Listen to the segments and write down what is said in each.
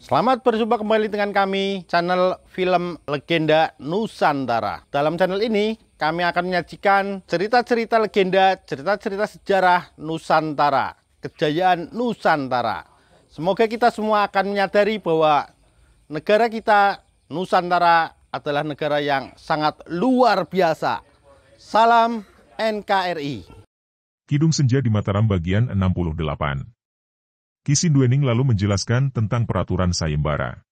Selamat berjumpa kembali dengan kami, channel film Legenda Nusantara. Dalam channel ini, kami akan menyajikan cerita-cerita legenda, cerita-cerita sejarah Nusantara, kejayaan Nusantara. Semoga kita semua akan menyadari bahwa negara kita, Nusantara, adalah negara yang sangat luar biasa. Salam NKRI. Kidung Senja di Mataram bagian 68. Kisi Duening lalu menjelaskan tentang peraturan sayembara.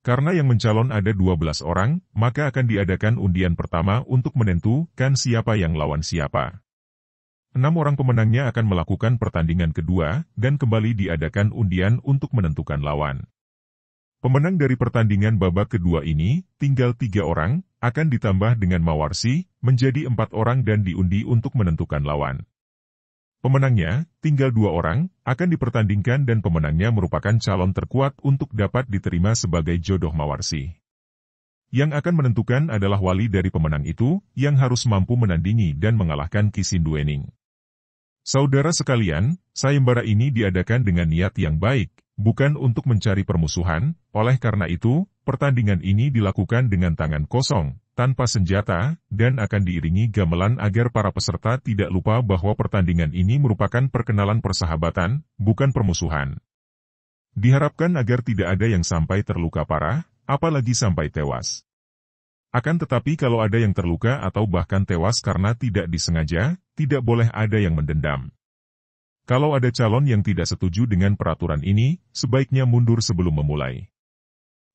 Karena yang mencalon ada 12 orang, maka akan diadakan undian pertama untuk menentukan siapa yang lawan siapa. Enam orang pemenangnya akan melakukan pertandingan kedua, dan kembali diadakan undian untuk menentukan lawan. Pemenang dari pertandingan babak kedua ini, tinggal tiga orang, akan ditambah dengan Mawarsi, menjadi empat orang dan diundi untuk menentukan lawan. Pemenangnya, tinggal dua orang, akan dipertandingkan dan pemenangnya merupakan calon terkuat untuk dapat diterima sebagai jodoh mawarsi. Yang akan menentukan adalah wali dari pemenang itu, yang harus mampu menandingi dan mengalahkan Kisinduening. Saudara sekalian, sayembara ini diadakan dengan niat yang baik, bukan untuk mencari permusuhan, oleh karena itu, pertandingan ini dilakukan dengan tangan kosong, tanpa senjata, dan akan diiringi gamelan agar para peserta tidak lupa bahwa pertandingan ini merupakan perkenalan persahabatan, bukan permusuhan. Diharapkan agar tidak ada yang sampai terluka parah, apalagi sampai tewas. Akan tetapi kalau ada yang terluka atau bahkan tewas karena tidak disengaja, tidak boleh ada yang mendendam. Kalau ada calon yang tidak setuju dengan peraturan ini, sebaiknya mundur sebelum memulai.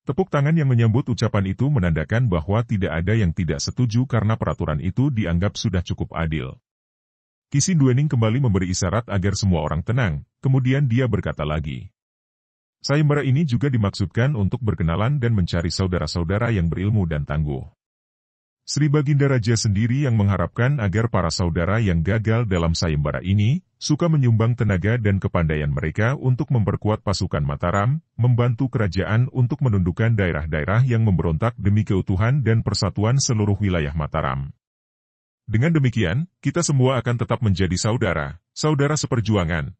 Tepuk tangan yang menyambut ucapan itu menandakan bahwa tidak ada yang tidak setuju karena peraturan itu dianggap sudah cukup adil. Duening kembali memberi isyarat agar semua orang tenang, kemudian dia berkata lagi. Sayembara ini juga dimaksudkan untuk berkenalan dan mencari saudara-saudara yang berilmu dan tangguh. Sri Baginda Raja sendiri yang mengharapkan agar para saudara yang gagal dalam sayembara ini suka menyumbang tenaga dan kepandaian mereka untuk memperkuat pasukan Mataram, membantu kerajaan untuk menundukkan daerah-daerah yang memberontak demi keutuhan dan persatuan seluruh wilayah Mataram. Dengan demikian, kita semua akan tetap menjadi saudara, saudara seperjuangan.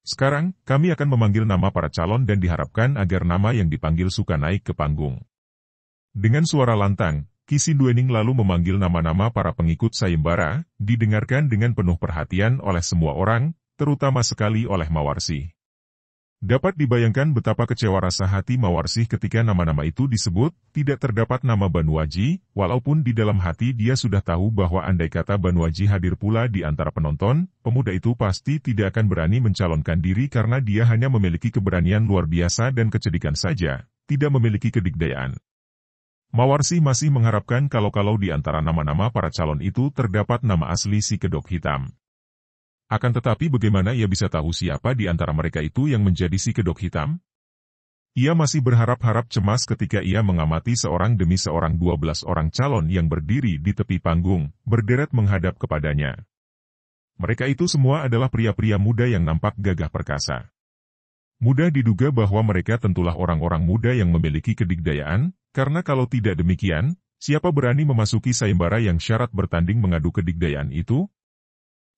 Sekarang, kami akan memanggil nama para calon dan diharapkan agar nama yang dipanggil suka naik ke panggung. Dengan suara lantang, Duening lalu memanggil nama-nama para pengikut Sayembara, didengarkan dengan penuh perhatian oleh semua orang, terutama sekali oleh Mawarsi. Dapat dibayangkan betapa kecewa rasa hati Mawarsih ketika nama-nama itu disebut, tidak terdapat nama Banuaji, walaupun di dalam hati dia sudah tahu bahwa andai kata Banuaji hadir pula di antara penonton, pemuda itu pasti tidak akan berani mencalonkan diri karena dia hanya memiliki keberanian luar biasa dan kecedikan saja, tidak memiliki kedikdayaan. Mawarsi masih mengharapkan kalau-kalau di antara nama-nama para calon itu terdapat nama asli si kedok hitam. Akan tetapi bagaimana ia bisa tahu siapa di antara mereka itu yang menjadi si kedok hitam? Ia masih berharap-harap cemas ketika ia mengamati seorang demi seorang 12 orang calon yang berdiri di tepi panggung, berderet menghadap kepadanya. Mereka itu semua adalah pria-pria muda yang nampak gagah perkasa. Mudah diduga bahwa mereka tentulah orang-orang muda yang memiliki kedigdayaan, karena kalau tidak demikian, siapa berani memasuki sayembara yang syarat bertanding mengadu kedigdayaan itu?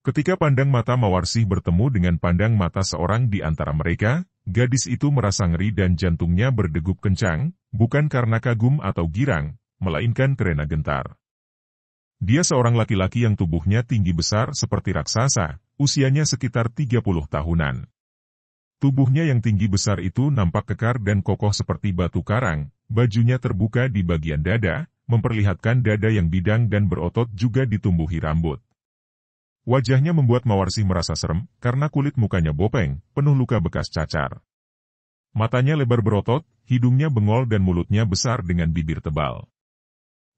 Ketika pandang mata Mawarsih bertemu dengan pandang mata seorang di antara mereka, gadis itu merasa ngeri dan jantungnya berdegup kencang, bukan karena kagum atau girang, melainkan karena gentar. Dia seorang laki-laki yang tubuhnya tinggi besar seperti raksasa, usianya sekitar 30 tahunan. Tubuhnya yang tinggi besar itu nampak kekar dan kokoh seperti batu karang, bajunya terbuka di bagian dada, memperlihatkan dada yang bidang dan berotot juga ditumbuhi rambut. Wajahnya membuat Mawarsi merasa serem, karena kulit mukanya bopeng, penuh luka bekas cacar. Matanya lebar berotot, hidungnya bengol dan mulutnya besar dengan bibir tebal.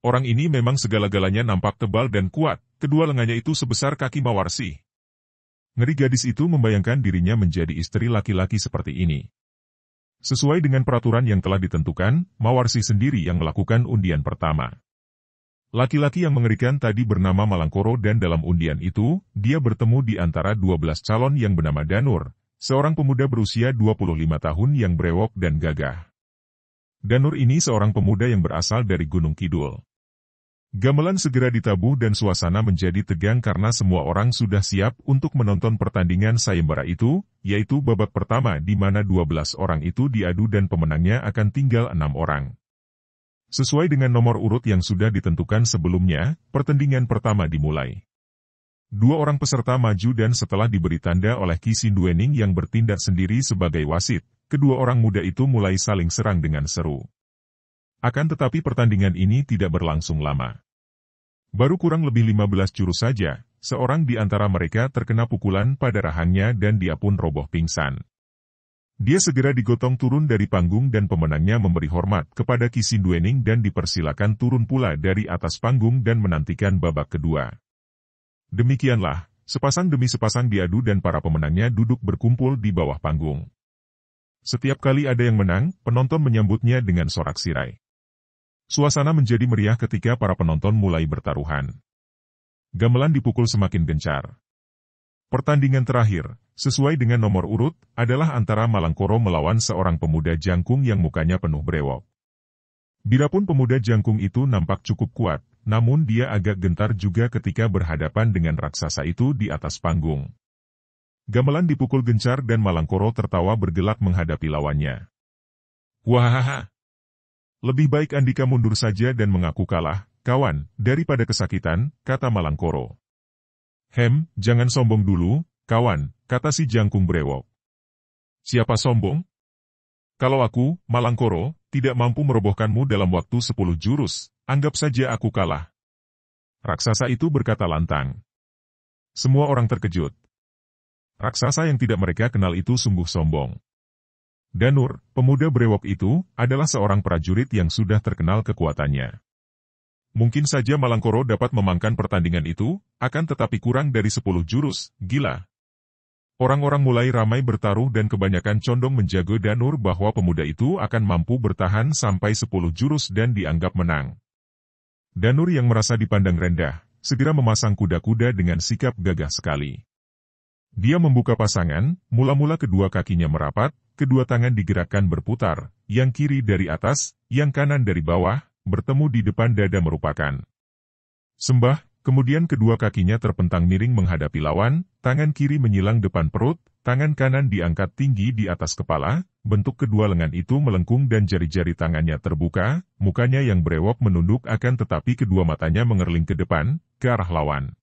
Orang ini memang segala-galanya nampak tebal dan kuat, kedua lengannya itu sebesar kaki Mawarsi. Ngeri gadis itu membayangkan dirinya menjadi istri laki-laki seperti ini. Sesuai dengan peraturan yang telah ditentukan, Mawarsi sendiri yang melakukan undian pertama. Laki-laki yang mengerikan tadi bernama Malangkoro dan dalam undian itu, dia bertemu di antara 12 calon yang bernama Danur, seorang pemuda berusia 25 tahun yang brewok dan gagah. Danur ini seorang pemuda yang berasal dari Gunung Kidul. Gamelan segera ditabuh dan suasana menjadi tegang karena semua orang sudah siap untuk menonton pertandingan sayembara itu, yaitu babak pertama di mana 12 orang itu diadu dan pemenangnya akan tinggal enam orang. Sesuai dengan nomor urut yang sudah ditentukan sebelumnya, pertandingan pertama dimulai. Dua orang peserta maju dan setelah diberi tanda oleh Kisi Duening yang bertindak sendiri sebagai wasit, kedua orang muda itu mulai saling serang dengan seru. Akan tetapi pertandingan ini tidak berlangsung lama. Baru kurang lebih 15 jurus saja, seorang di antara mereka terkena pukulan pada rahannya dan dia pun roboh pingsan. Dia segera digotong turun dari panggung dan pemenangnya memberi hormat kepada Duening dan dipersilakan turun pula dari atas panggung dan menantikan babak kedua. Demikianlah, sepasang demi sepasang diadu dan para pemenangnya duduk berkumpul di bawah panggung. Setiap kali ada yang menang, penonton menyambutnya dengan sorak sirai. Suasana menjadi meriah ketika para penonton mulai bertaruhan. Gamelan dipukul semakin gencar. Pertandingan terakhir, sesuai dengan nomor urut, adalah antara Malangkoro melawan seorang pemuda jangkung yang mukanya penuh brewok. Bila pun pemuda jangkung itu nampak cukup kuat, namun dia agak gentar juga ketika berhadapan dengan raksasa itu di atas panggung. Gamelan dipukul gencar dan Malangkoro tertawa bergelak menghadapi lawannya. Wahahaha! Lebih baik Andika mundur saja dan mengaku kalah, kawan, daripada kesakitan, kata Malangkoro. Hem, jangan sombong dulu, kawan, kata si jangkung brewok. Siapa sombong? Kalau aku, Malangkoro, tidak mampu merobohkanmu dalam waktu sepuluh jurus, anggap saja aku kalah. Raksasa itu berkata lantang. Semua orang terkejut. Raksasa yang tidak mereka kenal itu sungguh sombong. Danur, pemuda brewok itu, adalah seorang prajurit yang sudah terkenal kekuatannya. Mungkin saja Malangkoro dapat memangkan pertandingan itu, akan tetapi kurang dari sepuluh jurus, gila. Orang-orang mulai ramai bertaruh dan kebanyakan condong menjaga Danur bahwa pemuda itu akan mampu bertahan sampai sepuluh jurus dan dianggap menang. Danur yang merasa dipandang rendah, segera memasang kuda-kuda dengan sikap gagah sekali. Dia membuka pasangan, mula-mula kedua kakinya merapat, kedua tangan digerakkan berputar, yang kiri dari atas, yang kanan dari bawah, bertemu di depan dada merupakan sembah, kemudian kedua kakinya terpentang miring menghadapi lawan, tangan kiri menyilang depan perut, tangan kanan diangkat tinggi di atas kepala, bentuk kedua lengan itu melengkung dan jari-jari tangannya terbuka, mukanya yang berewok menunduk akan tetapi kedua matanya mengerling ke depan, ke arah lawan.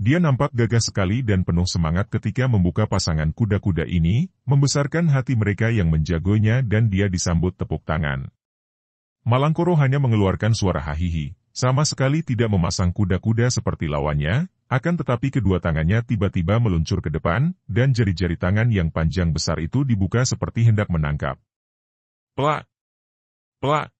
Dia nampak gagah sekali dan penuh semangat ketika membuka pasangan kuda-kuda ini, membesarkan hati mereka yang menjagonya dan dia disambut tepuk tangan. Malangkoro hanya mengeluarkan suara hahihi, sama sekali tidak memasang kuda-kuda seperti lawannya, akan tetapi kedua tangannya tiba-tiba meluncur ke depan, dan jari-jari tangan yang panjang besar itu dibuka seperti hendak menangkap. Pelak! Pelak!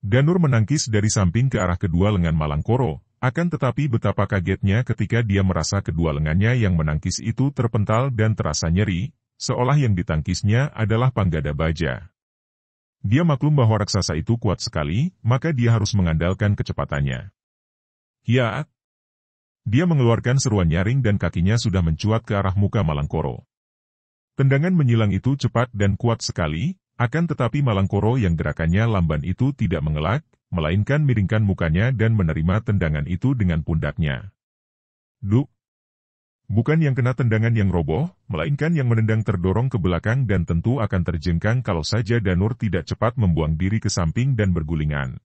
Danur menangkis dari samping ke arah kedua lengan Malangkoro, akan tetapi betapa kagetnya ketika dia merasa kedua lengannya yang menangkis itu terpental dan terasa nyeri, seolah yang ditangkisnya adalah panggada baja. Dia maklum bahwa raksasa itu kuat sekali, maka dia harus mengandalkan kecepatannya. Ya, Dia mengeluarkan seruan nyaring dan kakinya sudah mencuat ke arah muka Malangkoro. Tendangan menyilang itu cepat dan kuat sekali, akan tetapi Malangkoro yang gerakannya lamban itu tidak mengelak, melainkan miringkan mukanya dan menerima tendangan itu dengan pundaknya. Duk! Bukan yang kena tendangan yang roboh, melainkan yang menendang terdorong ke belakang dan tentu akan terjengkang kalau saja Danur tidak cepat membuang diri ke samping dan bergulingan.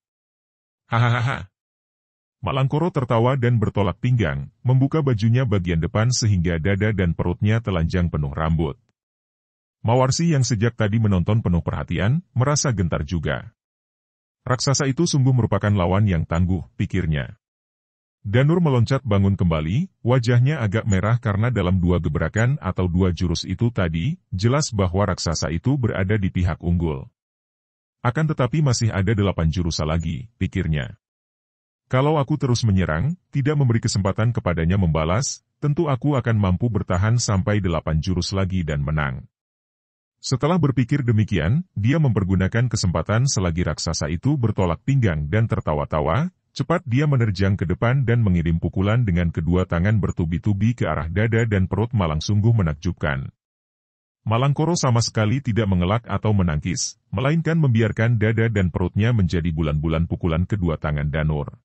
Hahaha. Malangkoro tertawa dan bertolak pinggang, membuka bajunya bagian depan sehingga dada dan perutnya telanjang penuh rambut. Mawarsi yang sejak tadi menonton penuh perhatian, merasa gentar juga. Raksasa itu sungguh merupakan lawan yang tangguh, pikirnya. Danur meloncat bangun kembali, wajahnya agak merah karena dalam dua gebrakan atau dua jurus itu tadi, jelas bahwa raksasa itu berada di pihak unggul. Akan tetapi masih ada delapan jurusa lagi, pikirnya. Kalau aku terus menyerang, tidak memberi kesempatan kepadanya membalas, tentu aku akan mampu bertahan sampai delapan jurus lagi dan menang. Setelah berpikir demikian, dia mempergunakan kesempatan selagi raksasa itu bertolak pinggang dan tertawa-tawa, cepat dia menerjang ke depan dan mengirim pukulan dengan kedua tangan bertubi-tubi ke arah dada dan perut malang sungguh menakjubkan. Malangkoro sama sekali tidak mengelak atau menangkis, melainkan membiarkan dada dan perutnya menjadi bulan-bulan pukulan kedua tangan Danur.